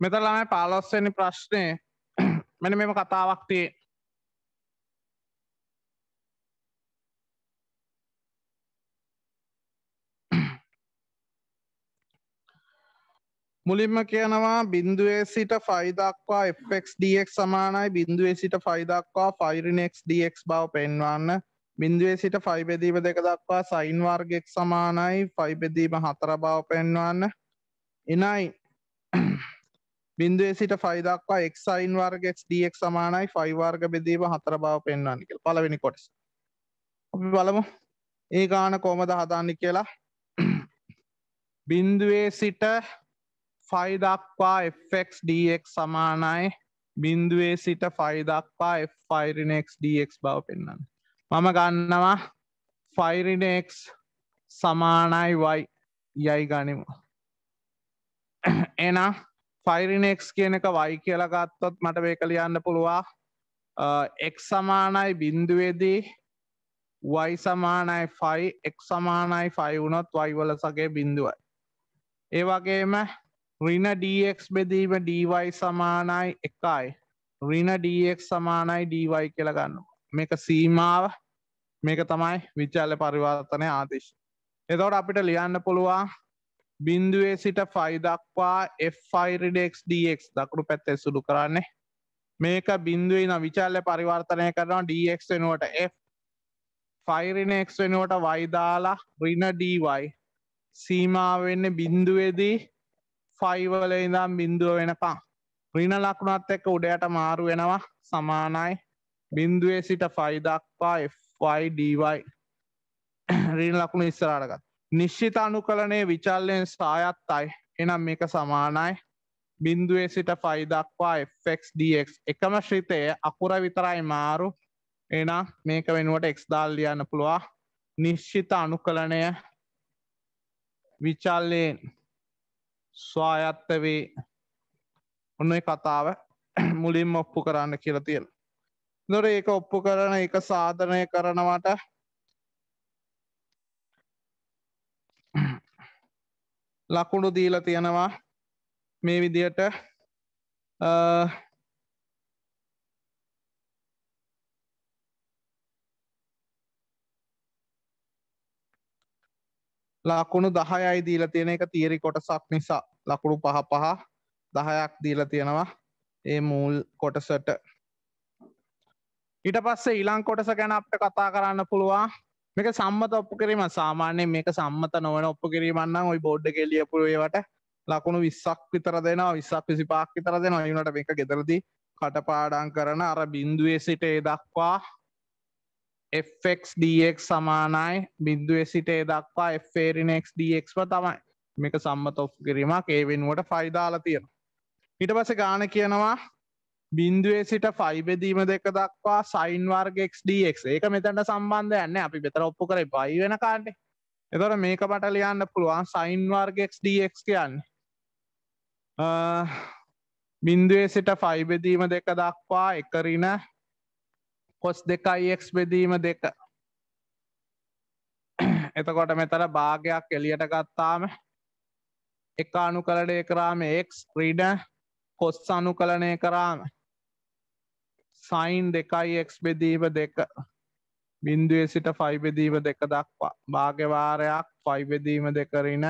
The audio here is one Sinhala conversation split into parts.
මෙතර ළමයි පාලොස්සනි ප්‍රශ්නය මෙන මෙම කතාවක් තිය මුලින්ම කියනවා බින්දුවේ සිට ෆයිදක්වා Fxඩක් සමානයි බින්දුවේ සිට ෆයිදක්වා ෆයිරිනෙක්ඩක් බව පෙන්වන්න බින්දුවේ සිට ෆයිබෙදීම දෙක දක්වා සයින්වර්ගෙක් සමානයි ෆයිබෙදීම හතර බව පෙන්වන්න එනයි බින්දුවේ සිට ෆයිදක්වා එක්සයින් වර්ගක් ඩක් සමානයි ෆයිවර්ග බෙදීම හතර බව පෙන්වන්නක පලවෙනි කොටස අපි බලමු ඒ ගාන කෝමද හදන්න කියලා බින්දුවේ සිට ෆයිදක්වා එක් ඩක් සමානයි බින්දුවේ සිට ෆයිදක්වා ෆයිරිනෙක් ඩක් බව පෙන්න්න මම ගන්නවා ෆයිරිනෙක් සමානයි වයි යයි ගනිමු එනා ෆයිරිනෙක්ස් කියන එක වයි කියලගත්තොත් මට වේ කලියන්න පුළුවා එක් සමානයි බින්දුවේදී වයි සමානයි ෆයි එක් සමානයි ෆයි වුනොත් වයිවල සගේ බිඳුවයි. ඒ වගේම රින ඩක් බෙදීම ඩවයි සමානයි එකයි රින ඩක් සමානයි ඩවයි කියලගන්න මේක සීමාව මේක තමයි විචාල පරිවාර්තනය ආතිශ් එතවට අපිට ලියන්න පුළුවන් බින්දුවේ සිට ෆයි දක්වා Fයිරිඩෙක් DX දකුණු පැත් ඇසුළු කරන්නේ මේක බින්දුවේ නම් විචල්ල පරිවර්තනය කරනවා DX වෙනුවට F ෆයිරිනක් වෙනුවට වයිදාලා රින ඩීවයි සීමාවෙන්න බින්දුවේදී ෆයිවල ඉඳම් බින්දුව වෙනපා රින ලක්ුණත් එක්ක උඩයට මාරු වෙනවා සමානයි බින්දුවේ සිට ෆයි දක්වා FYDY රින ලකුණු ඉස්සරාටගත් නිශ්චිත අනුකලනය විචල්ලයෙන් සායත්තයි එනම් මේක සමානයි බින්දුවේ සිට ෆයි දක්වා fxdx එකම ශ්‍රිතය අකුර විතරයි මාරු එනම් මේක වෙනුවට එක්ස් දාල් ලියන්න පුළුවන් නිශ්චිත අනුකලනය විචල්ලයෙන් ස්වායත්ත වේ ඔන්න කතාව මුලින්ම ඔප්පු කරන්න කියලා තියෙන. දොර ඒක ඔප්පු කරන එක සාධනය කරනවට ලකුණු දීලා තියෙනවා මේ විදියට ලකුණු දහයයි දීල තියෙන එක තීරි කොටසක් නිසා ලකුණු පහ පහ දහයක් දීල තියෙනවා ඒ මූල් කොටසට ඊට පස්සේ ඉලං කොටස ගැන අපට කතා කරන්න පුළුවන් මේක සම්මත ඔප්පු කිරීම සාමාන්‍යයෙන් මේක සම්මත නොවන ඔප්පු කිරීමන්නම් ඔයි බෝඩ් කෙලියපුරේවට ලකුණු විස්සක් විතර දෙනවා විස්සක් විසිපාක් විතර දෙෙන ඔයුනට මේක ගෙදරදි කටපාඩන් කරන අර බින්දුවේ සිටේ දක්වා Fxඩක් සමානයි බින්දුවේ සිටේ දක්වා Fරිනක්ඩක්ව තමයි මේක සම්මත ඔප්පු කිරීමක් ඒවෙන්ුවට ෆයිදාලා තියෙන ඊට පස ගාන කියනවා බින්දුවේ සිට ෆයිබෙදීම දෙක දක්වා සයින්වර්ගක්ඩක් ඒක මෙතැට සම්බන්ධ යන්න අපි බෙතර ඔප්පු කරයි බයි වෙන කාණ්ඩේ එතොර මේක පට ලියන්න පුළුවන් සයින්වර්ගක්ඩක් කියන්න බින්දුවේ සිට ෆයිබෙදීම දෙක දක්වා එකරින කොස් දෙකයික් බෙදීම දෙක එතකොට මෙතර භාගයක් එලියට ගත්තාම එක අනු කලඩේ කරාම එක් ්‍රීඩ කොස් අනු කලනය කරාම සයින් දෙකයි එක් බෙදීම දෙක බින්දුවේ සිට ෆයිබෙදීම දෙක දක්වා භාගවාරයක් ෆයිබෙදීම දෙකරින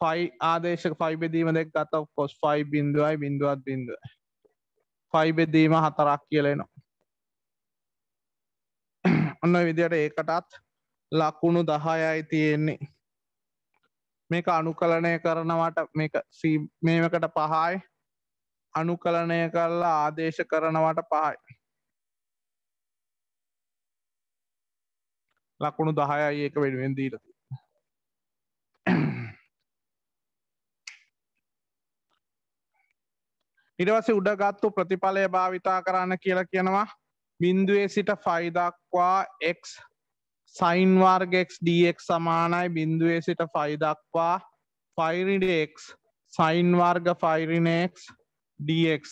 ෆයි ආදේශක ෆයිබෙදීම දෙක් ගත කොස් ෆයි බින්දුවයි බින්දුවත් බින්දුව ෆයිබෙදීම හතරක් කියලෙනවා ඔන්න විදියට ඒකටත් ලකුණු දහයයි තියෙන්නේ මේක අනුකලනය කරනවට මේක මේකට පහයි අනුකලනය කරලා ආදේශ කරනවට පහයි. ලකුණු දහයයි ඒක වෙනුවෙන් දීලති. නිරවස උඩගත්තු ප්‍රතිඵලය භාවිතා කරන්න කියලා කියනවා බින්දුවේ සිට ෆයිදක්වා එක් සයින්වර්ගෙක් ඩක් සමානයි බින්දුවේ සිට ෆයිදක්වා ෆයිරිඩෙක් සයින්වර්ග ෆයිරිනෙක්ස් dx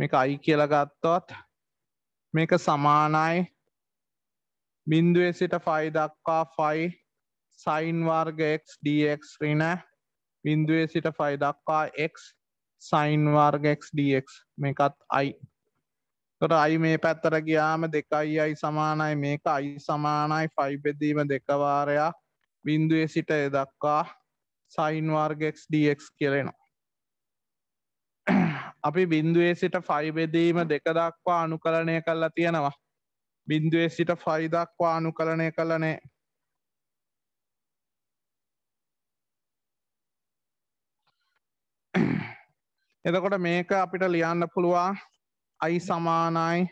මේක අයි කියලා ගත්තොත් මේක සමානයි බින්දුවේ සිට ෆයි දක්වා ෆයි සයින් වර්ගx dx ඍණ බින්දුවේ සිට ෆයි දක්වා x සයින් වර්ගx dx මේකත් i තොට අයි මේ පැත්තර ගියාම දෙකයි අයි සමානයි මේක අයි සමානයි ෆයි බෙදීම දෙකවාරයක් බින්දුවේ සිට එදක්වා සයින් වර්ගx dx කෙරෙනවා අපි බින්දුවේ සිට ෆයිබෙදීම දෙකදක්වා අනුකලනය කල්ලා තියෙනවා බින්දුවේ සිට ෆයිදක්වා අනුකලනය කළනේ එතකොට මේක අපිට ලියන්න පුළුවා අයි සමානයි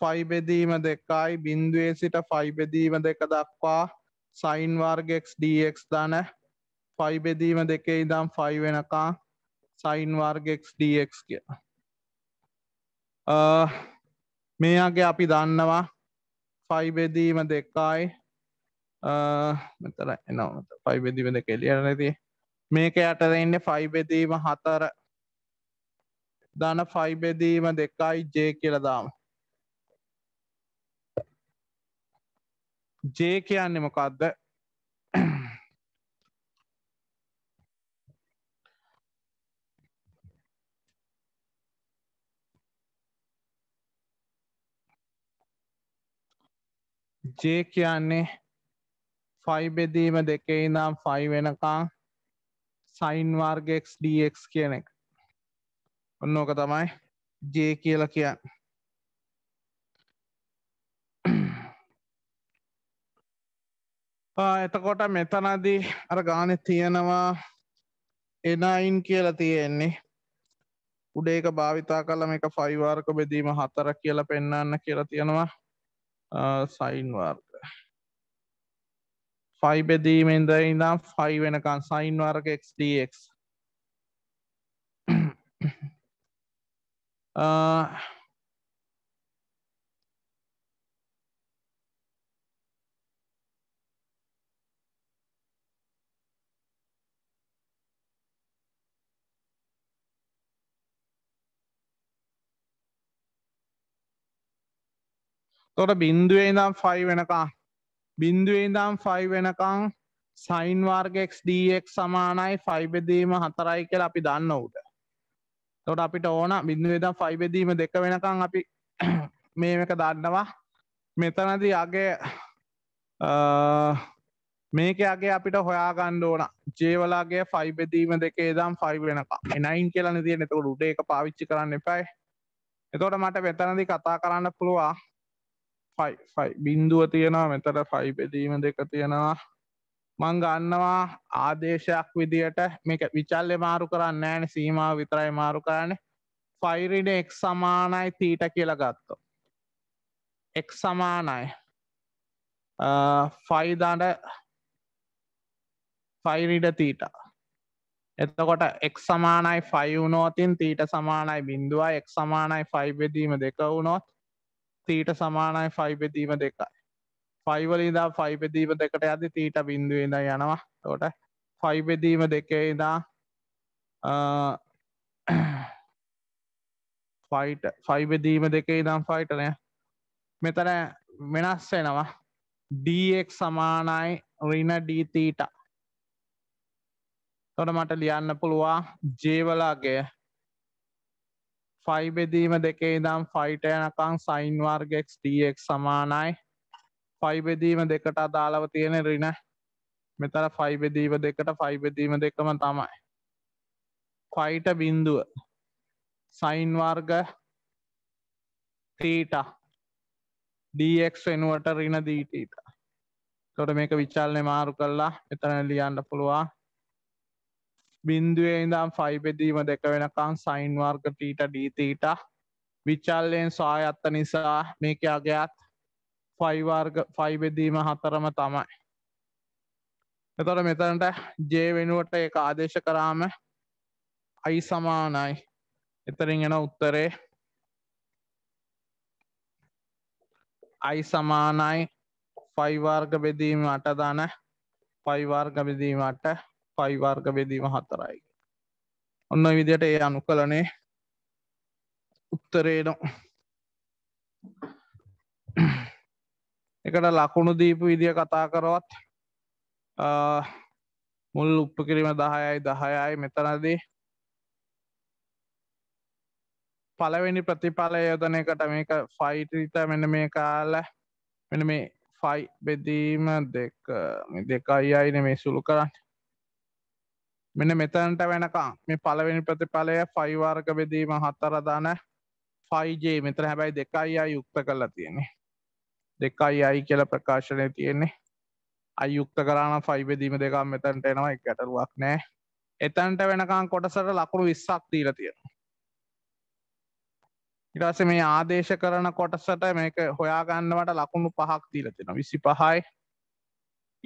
ෆයිබෙදීම දෙකයි බින්දුවේ සිට ෆයිබෙදීම දෙක දක්වා සයින් වර්ගෙක්ස් ඩක් දන ෆයිබෙදීම දෙකේ ඉදම් ෆයි වෙනකා සයින් වර්ගක් ඩක් කියලා මේයාගේ අපි දන්නවා ෆයිබෙදීම දෙක්කායි මෙතර එනව ෆයිබෙදිව දෙක එලියනති මේක යටදඉන්න ෆයිබෙදීම හතර දන ෆයිබෙදීම දෙකයි ජේ කියලදාම ජේ කියන්නේ මොකක්ද ජේ කියන්නේ ෆයි බෙදීම දෙකේ නම් ෆයි වෙනකං සයින් වර්ගක් ඩක් කියන එක ඔන්න ඕක තමයි ජේ කියල කියන්න එතකොට මෙතනදී අර ගානෙ තියෙනවා එනයින් කියලා තියෙන්නේ උඩේක භාවිතා කළ මේක ෆයිවාර්ක බෙදීම හතර කියලා පෙන්න්න කියලා තියෙනවා සයින් වර්ග ෆයි බෙදීමෙන්ද ඉඳම් ෆයි වෙනකන් සයින් වර්ග xdx තොට බින්දුවේ දම් ෆයි වෙනකං බින්දුවේ දම් ෆයි වෙනකං සයින් වර්ගක් ඩක් සමානයි ෆයිබෙදීම හතරයි කෙල අපි දන්න උට තොට අපිට ඕන බින්දුවේදම් ෆයිබෙදීම දෙක වෙනකං අපි මේක දන්නවා මෙතනදී අගේ මේක අගේ අපිට හොයා ගණ්ඩ ඕන ජේවලාගේ ෆයිබෙදීම දෙකේ දම් ෆයි වෙනක එනයින් කියලන තිය නතකට උඩේ එක පාවිච්චි කරන්න එපයි එතොට මට වෙතනදි කතා කරන්න පුළුවන් ෆයි බින්දුව තියෙනවා මෙතට ෆයි බෙදීම දෙක තියෙනවා මං ගන්නවා ආදේශයක් විදියට මේක විචල්ය මාරු කරන්න ෑන සීමාව විතරයි මාරු කරන්න ෆයිරිඩ එක් සමානයි තීට කියල ගත්ත එක් සමානයි ෆයිදඩ ෆයිරිඩ තීට එතකොට එක් සමානයි ෆයි වුනෝතින් තීට සමානයි බින්දුවයි එක් සමානයි ෆයි බෙදීම දෙක වුණොත් තීට සමානයි ෆයිබෙදීම දෙකයි ෆයිවලින්දා ෆයිබෙදීම දෙකට ඇති තීට බින්දුවේද යනවා තෝට ෆයිබෙදීම දෙකේදා ෆයිට ෆයිබෙදීම දෙකේ දම් ෆයිටනය මෙතන වෙනස් වෙනවා ඩක් සමානයි රින ඩීතීට තොට මට ලියන්න පුළුවා ජේවලාගේ ෆයි බෙදීම දෙකේ දම් ෆයිට යනකං සයින් වර්ගක් ටක් සමානයි ෆයි බෙදීම දෙකට අදාළව තියෙන රින මෙතර ෆයි බෙදීම දෙකට ෆයි බෙදීම දෙකම තමයි ෆයිට බින්දුව සයින් වර්ග තීට ඩක් වෙනුවට රින දීටීට තොට මේක විචාලනය මාරු කල්ලා එතන ලියන්න පුළුවන් බින්දුවේ ඉඳම් ෆයිබෙදීම දෙක වෙනකං සයින්වර්ග ටීට ඩීතීට විචල්ලයෙන් සාය අත්ත නිසා මේක අගයත් ෆයිවර්ග ෆයිබෙදීම හතරම තමයි. එතොට මෙතනට ජේ වෙනුවට ඒ ආදේශ කරාම අයි සමානයි එතරින් එන උත්තරේ අයි සමානයි ෆයිවර්ග බෙදීම අට දන ෆයිවර්ග බෙදීමට පයි වර්ග බෙදීම හතරයි ඔන්න විදියට ඒ අනු කළනේ උත්තරේන එකට ලකුණු දීපු විදිිය කතා කරවත් මුල් උප්ප කිරීම දහයයි දහයයි මෙතනදී පලවෙනි ප්‍රතිඵලය යොදන එකට මේක ෆයිටරිත මෙන මේ කාල මෙන මේ ෆයි බෙදීම දෙක දෙකයි අයින මේ සුළු කරන්න මෙන මෙතනට වෙනකා මේ පළවෙනි ප්‍රතිඵලය ෆයිවාර්ග බෙදීම හතරදාන ෆයිජේ මෙතර හැබැයි දෙකයි අයි යුක්ත කරලා තියෙන්නේ දෙකයි අයි කියල ප්‍රකාශනය තියෙන්නේ අයුක්ත කරන ෆයිබෙදීම දෙකම් මෙතැන්ට එනවා එක ගැටරුවක් නෑ එතැන්ට වෙනකාන් කොටසට ලකුණු විස්සක් දීල තියෙනවා ඉටස මේ ආදේශ කරන කොටසට මේක හොයාගන්නවට ලකුණු පහක් දීල තියෙන විසි පහයි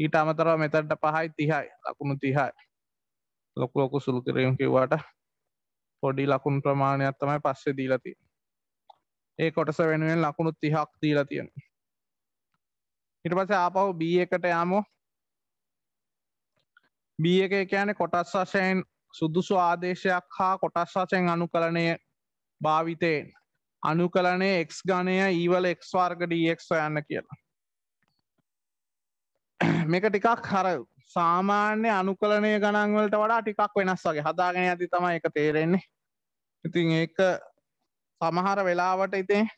ඊට අමතරව මෙතැන්ට පහයි තිහයි ලකුණු තිහයි ලොකු ලොකු සුළු කිරීම කිව්වාට පොඩි ලකුණු ප්‍රමාණයක් තමයි පස්සේ දීලා තියෙන්නේ. ඒ කොටස වෙනුවෙන් ලකුණු 30ක් දීලා තියෙනවා. ඊට පස්සේ ආපහු B එකට යමු. B එක කියන්නේ කොටස් වශයෙන් සුදුසු ආදේශයක් හා කොටස් වශයෙන් අනුකලනය භාවිතයෙන් අනුකලනය x ගණය ඊවල e x වර්ග dx හොයන්න කියලා. මේක ටිකක් හර සාමාන්‍ය අනුකලනය ගණන්වලට වඩා ටිකක් වෙනස් වගේ හදාගෙන ඇති තමයි එක තේරෙන්නේ ඉතින් ඒක සමහර වෙලාවට ඉතින්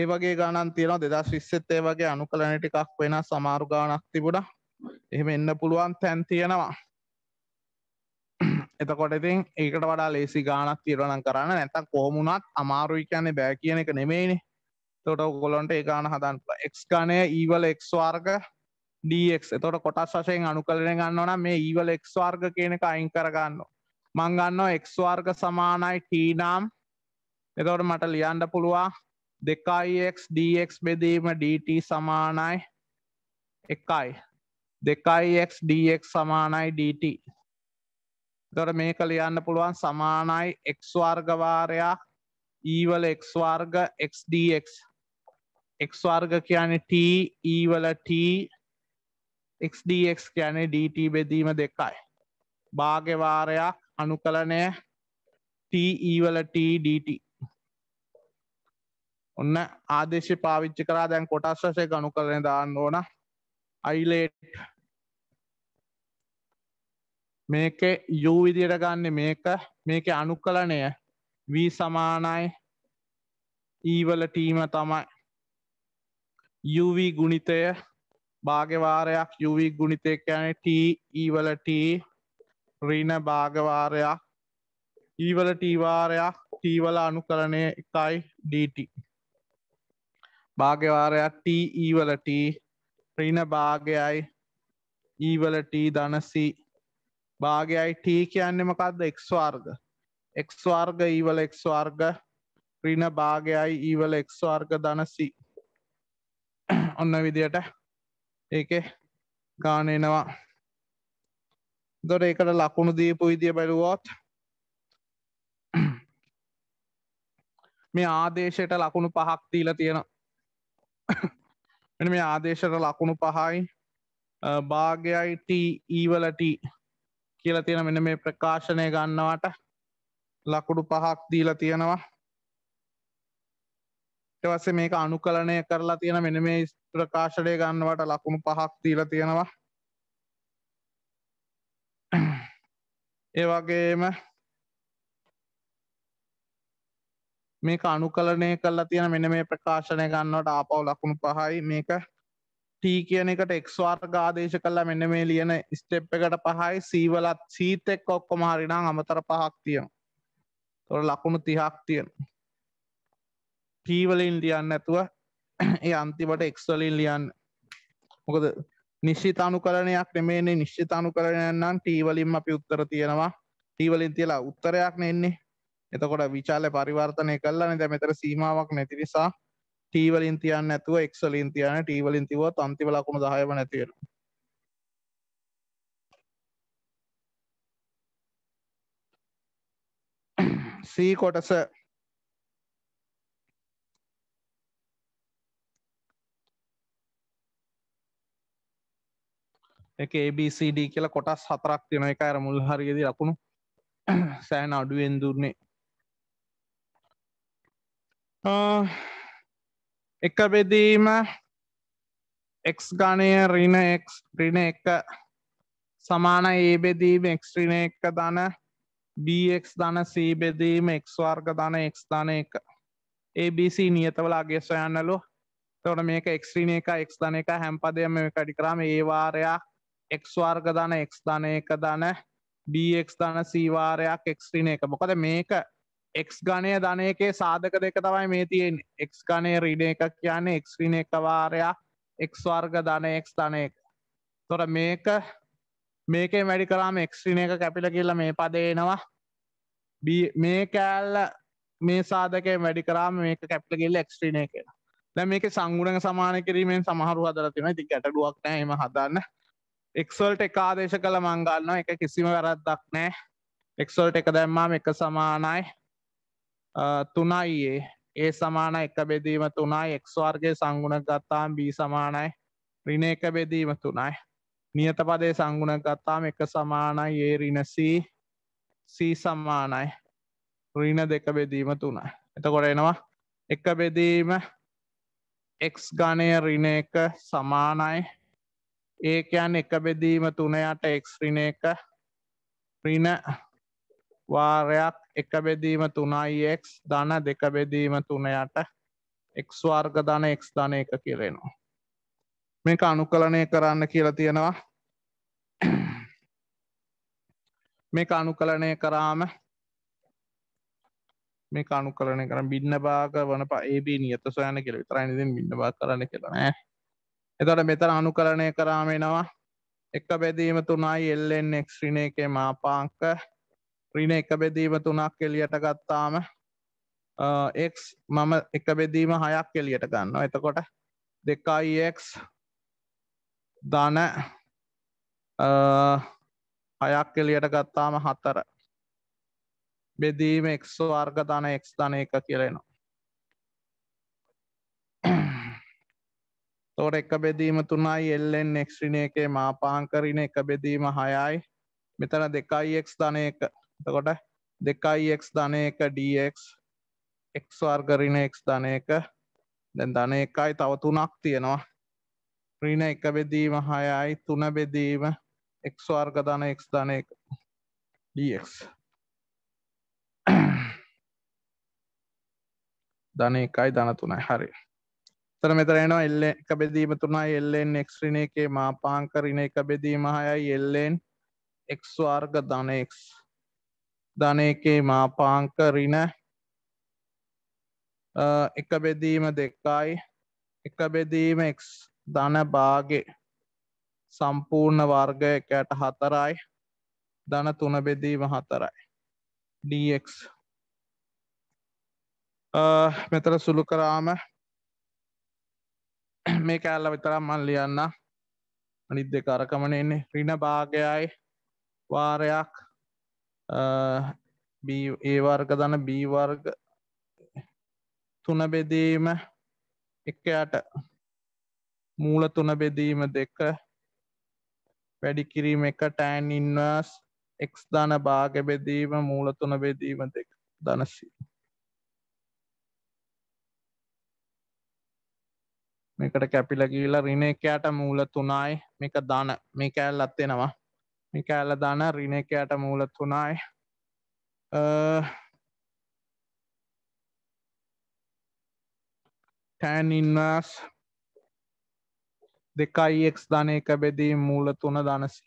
ඒ වගේ ගණන් තියෙනවා දෙදස් විස්සෙත් ඒ වගේ අනුකලන ටිකක් වෙනස් සමාරු ගානක් තිබුණා එහෙම එන්න පුළුවන් තැන් තියෙනවා එතකොට ඉතින් ඒකට වඩා ලේසි ගානක් තිරණම් කරන්න නැත්තම් කොහොමුණත් අමාරුයි කියන්නේ බෑ කියන එක නෙමෙයිනේ එතකොට ඔයගොල්ලන්ට ඒ ගාන හදන්න පුළුවන් x ගණය e වල x වර්ග ඩක් එතොට කොටස් වශයෙන් අනුකරන ගන්නවන මේ ඒවල e එක්ස්වාර්ග කියනක අයින් කරගන්න මංගන්න එක්ස්වාර්ග සමානයි ටීනම් එතවට මට ලියන්ඩ පුළුවා දෙකයික් ඩක් බෙදීම ඩට සමානයි එකයි දෙකයික් ඩක් සමානයි ඩට දොට මේක ලියන්න පුළුවන් සමානයි එක්ස්වාර්ගවාරයා ඊවල e එක්ස්වාර්ග xdx එක්ස්වාර්ග කියන ටීඊවල e ටී XDX කියන්නේ DT බෙදීම දෙකයි භාගවාරයක් අනුකලනය TEවල TDT ඔන්න ආදේශ පාවිච්චි කරා දැන් කොටස් වශය ගනු කරන දාන්න ඕන අයිලේට් මේක යූ විදියට ගන්න මේක මේක අනුකලනය වී සමානයි ඊවල e ටීම තමයි UV ගුණිතය භාගවාරයක් UV ගුණිතයක් යන T E වලට ඍණ භාගවාරයක් E වල T වාරයක් T වල අනුකලනය 1යි dt භාගවාරයක් T E වලට ඍණ භාගයයි E වලට ධන C භාගයයි T කියන්නේ මොකද්ද x වර්ග x වර්ග E වල x වර්ග ඍණ භාගයයි E වල x වර්ග ධන C ඔන්න විදියට ඒකෙ ගාන එනවා දොර ඒකට ලකුණු දීපු විදිය බැලුවොත් මේ ආදේශයට ලකුණු පහක් දීලා තියෙනවා මෙන්න මේ ආදේශයට ලකුණු පහයි භාගයයි t e වල t කියලා තියෙන මෙන්න මේ ප්‍රකාශනය ගන්නවට ලකුණු පහක් දීලා තියෙනවා ඊට පස්සේ මේක අනුකලනය කරලා තියෙන මෙන්න මේ ප්‍රකාශනය ගන්නවට ලකුණු පහක් දීලා තියෙනවා ඒ වගේම මේක අනුකලනය කරලා තියෙන මෙන්න මේ ප්‍රකාශනය ගන්නවට ආපහු ලකුණු පහයි මේක t කියන එකට x වර්ග ආදේශ කළා මෙන්න මේ ලියන ස්ටෙප් එකට පහයි c වලත් c එක්ක ඔක්කොම හරිනම් අමතර පහක් තියෙනවා. ඒතකොට ලකුණු 30ක් තියෙනවා. t වලින් ලියන්න නැතුව ඒ අන්තිමට එක්ස්වලින් ලියන්න මොකද නිශ්්‍යිතානු කරණයක් නෙමේනේ නිශ්්‍යිතානු කරණයන්නම් ටීවලින් අපි උත්තර තියෙනවා ටීවලින් තියලා උත්තරයක් නෙන්නේ එතකොට විචාල පරිවර්තනය කල්ලන දැ මෙතර සීමාවක් නැති නිසා ටීවලින් තියන්න ඇතුව එක්ස්වලින් තියන ටීවලින් තිවොත් අන්තිවලකුම දහයව නැතිවෙනවා සී කොටස එක ABCD කියලා කොටස් හතරක් තියෙන එක අර මුල් හරියේද ලකුණු සෑහන අඩුවෙන් දුන්නේ එක බෙදීම එක් ගණය රින එක් රින එක සමාන ඒ බෙදීම එක් රින එක දන බක් දන සී බෙදීම එක් වර්ග දන එක් ධන එක ABC නියතවලාගේ සොයන්නලු තොට මේක එක්්‍රීන එක එක් ධන එක හැම්පදයම කඩිකරම ඒවාරයක් එක්වාර්ග දන එක් ධන එක දන බක් දන සීවාරයක් එක්ස්්‍රීන එක මොකද මේක එක්ස් ගණය ධනයකේ සාධක දෙක තමයි මේ තියෙන් එක්ස් ගනය රීඩ එක කියන්න එක්ස්්‍රීන එක වාරයක් එක්ස්වර්ග ධන එක් ධන එක තොර මේක මේකේ වැඩි කරාම එක්ස්්‍රීන එක කැපිල කියල මේ පදේනවා මේ කෑල්ල මේ සාධකය වැඩි කරාම මේක කැපිල කියල්ල එක්ස්ට්‍රීන එක කියලා දැ මේක සංගුණක සමාන කිරීමෙන් සමහරු හදර තින ති ගැටඩුවක් නෑම හදන්න එක්වල්ට එක ආදේශ කළ මංගල්න එක කිසිම වැරද්දක් නෑ එක්වල්ට එක දැම්මාම එක සමානයි තුනයියේ ඒ සමාන එක බෙදීම තුනයි එක්ස්වාර්ගේ සංගුණ ගත්තාම් බී සමානයි රින එක බෙදීම තුනයි නියත පදේ සංගුණ ගත්තාම එක සමානයි ඒ රිනසී සී සමානයි රින දෙක බෙදීම තුනයි එතකොට එනවා එක බෙදීම එක්ස් ගණය රින එක සමානයි ඒකයන් එක බෙදීම තුනයට එක්්‍රින එක ප්‍රින වාරයක් එක බෙදීම තුනයික් ධන දෙක බෙදීම තුනයට එක් වර්ග ධන එක් ධන එක කියරෙනවා මේක අනුකලනය කරන්න කියලා තියෙනවා මේක අනුකලනය කරාම මේ අනුකලනය කර බින්න බාග වන පඒබී නියත සොයන කෙල විතරයි නිදින් බින්න බා කරන්න කෙරනෑ එතට මෙතර අනුකරණය කරාමෙනවා එක බැදීම තුනයි එල්ලෙන් එක් ශ්‍රිණ එකේ මාපාංක රින එක බෙදීම තුනක් එලියට ගත්තාම එක් මම එක බෙදීම හයක් එලියට ගන්න එතකොට දෙකයික් ධන හයක් එලියට ගත්තාම හතර බෙදීම එක් වර්ග ධන එක් ධන එක කියලෙනවා තෝර එක බෙදීම තුනයි එල්ලෙන් එක්ශ්‍රිණ එකේ මාපාංකරන එක බෙදීම හයයි මෙතන දෙකයික් ධන එක තකොට දෙකයික් ධන එක ඩක් එක්වාර්ගරින එක් ධන එක දැන් ධන එකයි තව තුනක් තියෙනවා ප්‍රීණ එක බෙදීම හයයි තුන බෙදීම එක්වාර්ග ධන එක් ධන එක ඩක් ධන එකයි ධන තුනයි හරි තර මෙතරෙනවා එල්ල එක බෙදීම තුනයි එල්ලෙන් එක්්‍රණ එකේ මාපාං කරන එක බෙදීම හයයි එල්ලෙන් එක්වාර්ග ධනෙක්ස් ධන එකේ මාපාංකරින එක බෙදීම දෙකයි එක බෙදීම එක්ස් ධන බාගේ සම්පූර්ණ වර්ගය එකට හතරයි ධන තුන බෙදීම හතරයි dx මෙතර සුළු කරාම මේ කෑල්ල විතරම් මන් ලියන්න අනිත් දෙක අරකමන එන්නේ රින භාගයයි වාරයක් ඒ වර්ග දන බීවර්ග තුන බෙදීම එකයට මූල තුන බෙදීම දෙක වැඩි කිරීම එක ටෑන් ඉන්වර්ස් එක්ස් ධන භාග බෙදීම මූල තුන බෙදීම දෙක දනසී මේකට කැපිල කියලා රිනේකයාට මූල තුනයි මේක දාන මේ කෑල්ලත් එනවා මේ කෑල්ල දාන රිනේකයාට මූල තුනයි ටෑන් ඉන්වර්ස් දෙකයි එක් ධන එක බෙදී මූල තුන දනසි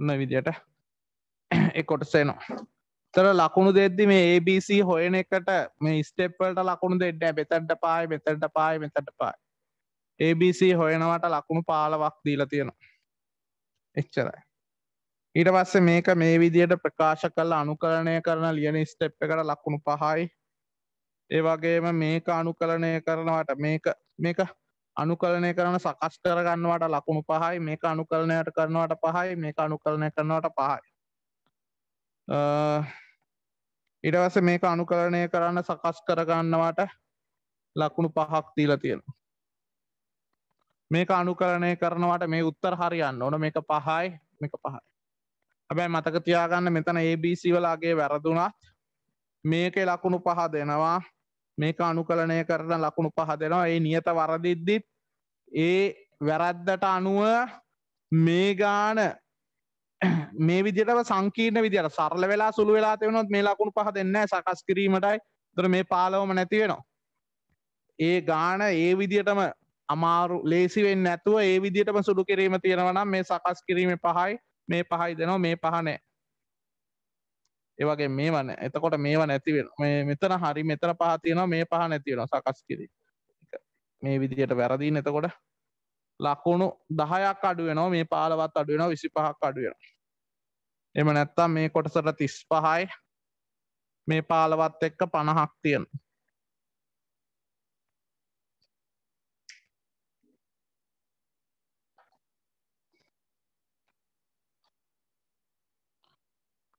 උන්න විදියට එකොටසේනවා තර ලකුණු දෙද්දි මේ ABC හොයන එකට මේ ස්ටෙප්වලට ලකුණු දෙන්න මෙතැන්ට පායි මෙතැන්ට පායි මෙතැන්ට පායි ABC හොයනවට ලකුණු පාලවක් දීලා තියෙනවා එච්චරයි ඊට පස්සේ මේක මේ විදියට ප්‍රකාශ කරලා අනුකරණය කරන ලියන ස්ටෙප් එකට ලකුණු පහයි ඒ වගේම මේක අනුකරණය කරනවට මේක මේක අනුකරණය කරන සකස් කරගන්නවට ලකුණු පහයි මේක අනුකරණයට කරනවට පහයි මේක අනුකරණය කරනවට පහයි ඉඩවස මේක අනුකරණය කරන්න සකස් කරගන්නවට ලකුණු පහක් දීලා තියෙනවා මේක අනුකරණය කරනවට මේ උත්තර හරියන්න ඕන මේක පහයි මේක පහයි හැබැයි මතක තියාගන්න මෙතන ABC වලාගේ වැරදුනත් මේක ලකුණු පහ දෙනවා මේක අනුකලනය කරන ලකුණු පහ දෙනවා ඒ නියත වරදිද්දිත් ඒ වැරැද්දට අනුව මේ ගාන මේ විදිටව සංකීර්ණ විදිර සරල වෙලා සුළු වෙලා තියවනොත් මේ ලකුණු පහ දෙන්න සකස් කිරීමටයි තර මේ පාලවම නැතිවෙනවා ඒ ගාන ඒ විදිටම අමාරු ලේසිවෙන් නැතුව ඒ විදිටම සුළු කිරීම තියෙනවනම් මේ සකස් කිරීම පහයි මේ පහයි දෙනවා මේ පහනෑ ඒවගේ මේ වන එතකොට මේව නැතිව මෙතන හරි මෙතන පහ තියෙනවා මේ පහ නැතිවෙන සකස් කිරී මේ විදියට වැරදිී එතකොට ලකුණු දහයක් අඩුවනෝ මේ පාලවත් අඩුවෙන විසි පහක් අඩුවෙන එම නැත්තම් මේ කොටසට තිස් පහයි මේ පාලවත් එක්ක පණහක් තියෙනවා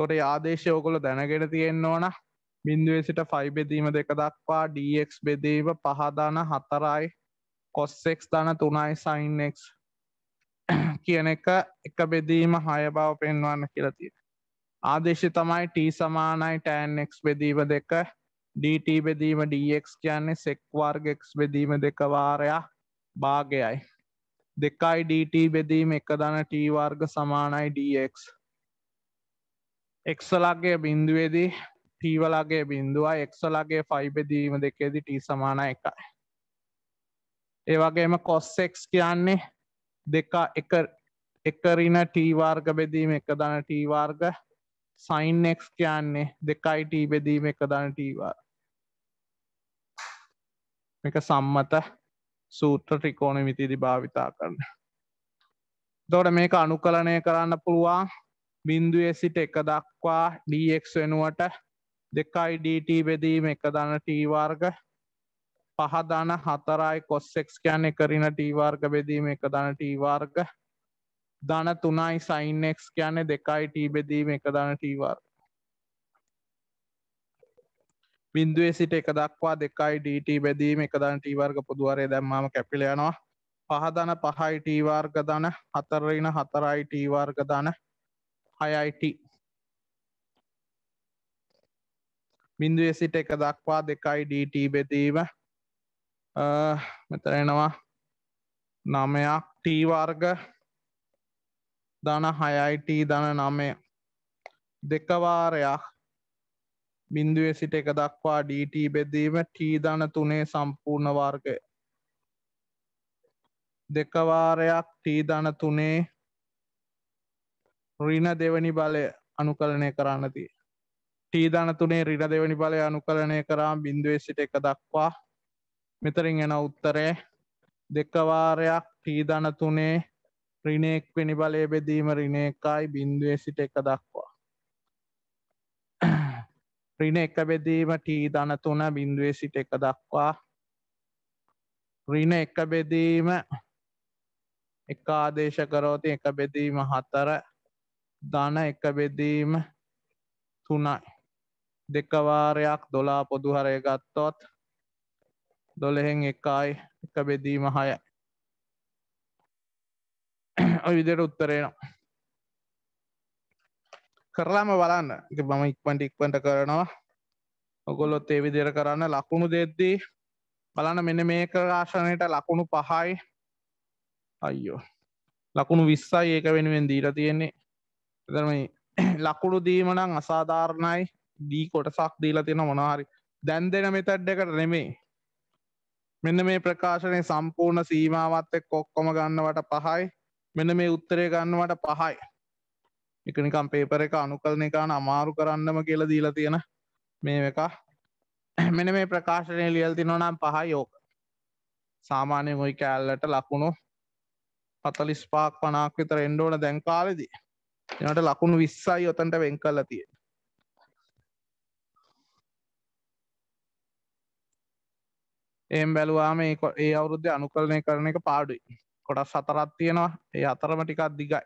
තොට ආදේශය ඕකොල දැනගෙන තියෙන්න්න ඕන බින්දුවසිට ෆයි බෙදීම දෙක දක්වා ඩක් බෙදීම පහදාන හතරයි කොස්සෙක්ස් දන තුනයි සයින්ක් කියන එක එක බෙදීම හය බව පෙන්වන්න කියලතිය ආදේශ තමයි T සමානයි ටන්ක් බෙදීම දෙක DT බෙදීම DX කියන්නේ සෙක් වර්ගක් බෙදීම දෙක වාරයක් භාගයයි දෙකයි DT බෙදීම එක දන T වර්ග සමානයි DX එක්සලගේ බින්දුවේදී ටීවලගේ බින්දුවයි එක්සලගේ ෆයිබෙදීම දෙකේදී ටී සමාන එකයි. ඒවගේම කොස්සෙක්ස් කියන්නේ දෙක එකරින ටීවාර්ග බෙදීම එක දන ටීවාර්ග සයින්ෙක්ස් කියන්නේ දෙකයි ටී බෙදීම එක දන ටීවාර් එක සම්මත සූත්‍ර ට්‍රිකෝණ විතිදි භාවිතා කරන්න. දොඩ මේක අනුකලනය කරන්න පුළුවන් බින්දුවේ සිට එක දක්වා dx වෙනුවට දෙකයි dt බෙදීම එක ධන t වර්ග පහ ධන හතරයි cos x කියන්නේ කරින t වර්ග බෙදීම එක ධන t වර්ග ධන තුනයි sin x කියන්නේ දෙකයි t බෙදීම එක ධන t වර්ග බින්දුවේ සිට එක දක්වා දෙකයි dt බෙදීම එක ධන t වර්ග පොදු වරේ දැම්මාම කැපිලා යනවා පහ ධන පහයි t වර්ග ධන හතර ඍණ හතරයි t වර්ග ධන IIT බිින්දුවේ සිට එක දක්වා දෙකයි ඩට බෙදීම මෙතරෙනවා නමයක් ටීවර්ග දන හයයිට දන නමය දෙකවාරයක් බිින්දුවේ සිට එක දක්වා ඩට බෙදීම ටී දන තුනේ සම්පූර්ණ වර්ගය දෙකවාරයක් ටී දන තුනේ රින දෙවනි බලය අනුකලනය කරන්නතිය ටීධන තුනේ රිට දෙවැනි බලය අනුකලනය කරා බින්දුවේසිට එක දක්වා මෙතරින් එන උත්තරේ දෙකවාරයක් ටීධන තුනේ රිනේක් වෙනි බලය බෙදීම රිනේකායි බින්දුවේසිට එක දක්වා රින එක බෙදීම ටී ධන තුන බින්දුවේ සිට එක දක්වා රින එක බෙදීම එක ආදේශ කරෝති එක බෙදීම හතර ධන එක බෙදීම තුනයි දෙකවාරයක් දොලා පොදුහරය ගත්තොත් දොළහෙන් එකයි එක බෙදීම හයයි ඔය විදියට උත්තරේනවා කරලාම බලන්න එක මම ඉක්පන්ට ඉක්පට කරනවා ඔගොලොත් ඒ විදිර කරන්න ලකුණු දෙද්දී බලන්න මෙන මේක රාශණයට ලකුණු පහයි අයියෝ ලකුණු විස්සයි ඒක වෙනුවෙන් දීර තියෙන්නේ එතම ලකුණු දීමනං අසාධාරණයි දී කොටසක් දීලා තියෙන මොනහරි දැන් දෙන මෙතඩ් එකට නෙමේ මෙන්න මේ ප්‍රකාශනය සම්පූර්ණ සීමාවත් එක් ඔක්කොම ගන්නවට පහයි මෙන්න මේ උත්තරය ගන්නවට පහයි එකනිකම් පේපර එක අනුකරණ එකන අමාරු කරන්නම කියල දීලා තියෙන මේ එක මෙන මේ ප්‍රකාශනය ලියල් තින නම් පහ යෝක සාමාන්‍ය ගොයි කෑල්ලට ලකුණු පතලිස්පාක් පනාක් විතර එන්ඩෝන දැන්කාලදී එනට ලකුණු විස්සයි ඔතන්ට වෙන් කල්ලා තිය එම් බැලවාම ඒ අවුරුද්ධ අනුකරණය කරන එක පාඩුයි කොටස් සතරත් තියෙනවා ඒ අතරම ටිකක් දිගයි